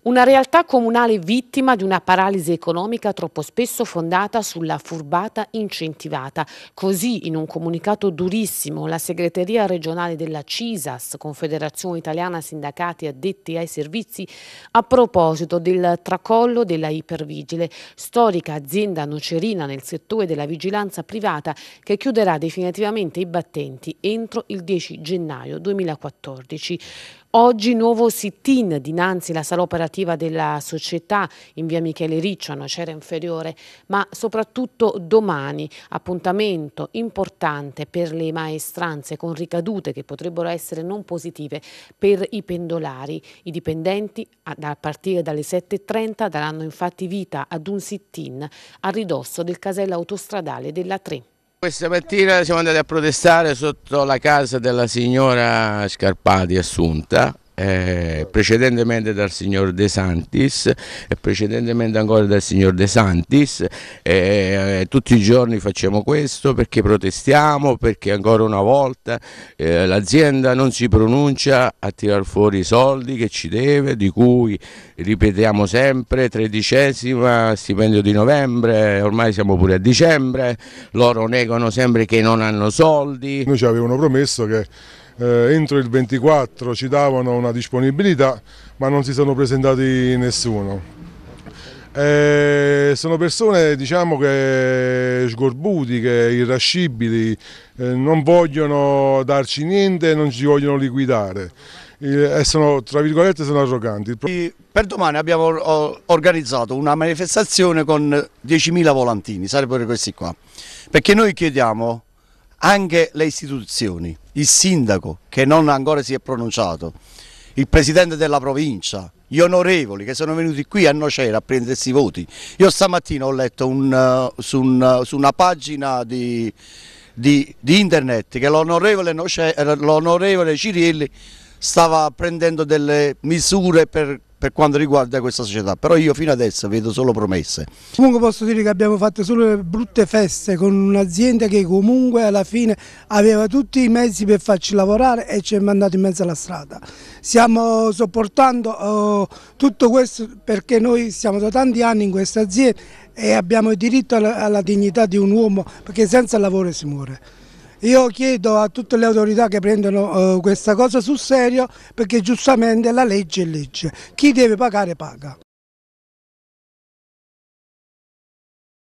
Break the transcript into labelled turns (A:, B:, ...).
A: Una realtà comunale vittima di una paralisi economica troppo spesso fondata sulla furbata incentivata. Così, in un comunicato durissimo, la segreteria regionale della CISAS, Confederazione Italiana Sindacati Addetti ai Servizi, a proposito del tracollo della Ipervigile, storica azienda nocerina nel settore della vigilanza privata che chiuderà definitivamente i battenti entro il 10 gennaio 2014. Oggi nuovo sit-in dinanzi alla sala operativa della società in via Michele Riccio a Nocera Inferiore, ma soprattutto domani appuntamento importante per le maestranze con ricadute che potrebbero essere non positive per i pendolari. I dipendenti a partire dalle 7.30 daranno infatti vita ad un sit-in a ridosso del casello autostradale della 3.
B: Questa mattina siamo andati a protestare sotto la casa della signora Scarpati Assunta eh, precedentemente dal signor De Santis e precedentemente ancora dal signor De Santis eh, tutti i giorni facciamo questo perché protestiamo perché ancora una volta eh, l'azienda non si pronuncia a tirar fuori i soldi che ci deve di cui ripetiamo sempre tredicesima stipendio di novembre ormai siamo pure a dicembre loro negano sempre che non hanno
C: soldi noi ci avevano promesso che eh, entro il 24 ci davano una disponibilità ma non si sono presentati nessuno. Eh, sono persone diciamo che sgorbuti, che eh, non vogliono darci niente, non ci vogliono liquidare eh, e
D: sono, tra virgolette, sono arroganti. Per domani abbiamo organizzato una manifestazione con 10.000 volantini, sarebbero questi qua, perché noi chiediamo anche le istituzioni il sindaco che non ancora si è pronunciato, il presidente della provincia, gli onorevoli che sono venuti qui a Nocera a prendersi i voti. Io stamattina ho letto un, eh, su, un, eh, su, una pagina di, di, di internet che l'onorevole eh, Cirielli stava prendendo delle misure per per quanto riguarda questa società, però io fino adesso vedo solo promesse.
E: Comunque posso dire che abbiamo fatto solo brutte feste con un'azienda che comunque alla fine aveva tutti i mezzi per farci lavorare e ci è mandato in mezzo alla strada. Stiamo sopportando oh, tutto questo perché noi siamo da tanti anni in questa azienda e abbiamo il diritto alla, alla dignità di un uomo perché senza lavoro si muore. Io chiedo a tutte le autorità che prendono eh, questa cosa sul serio perché giustamente la legge è legge, chi deve pagare paga.